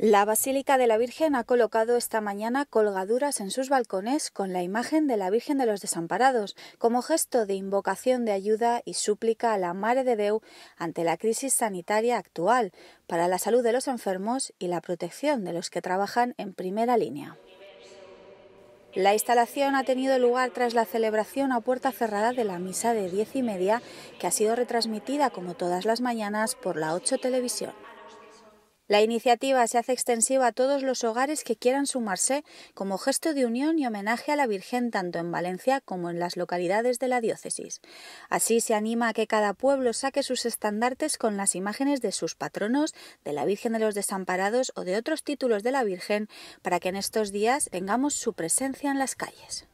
La Basílica de la Virgen ha colocado esta mañana colgaduras en sus balcones con la imagen de la Virgen de los Desamparados, como gesto de invocación de ayuda y súplica a la Mare de Deu ante la crisis sanitaria actual, para la salud de los enfermos y la protección de los que trabajan en primera línea. La instalación ha tenido lugar tras la celebración a puerta cerrada de la misa de diez y media, que ha sido retransmitida como todas las mañanas por la 8 Televisión. La iniciativa se hace extensiva a todos los hogares que quieran sumarse como gesto de unión y homenaje a la Virgen tanto en Valencia como en las localidades de la diócesis. Así se anima a que cada pueblo saque sus estandartes con las imágenes de sus patronos, de la Virgen de los Desamparados o de otros títulos de la Virgen para que en estos días tengamos su presencia en las calles.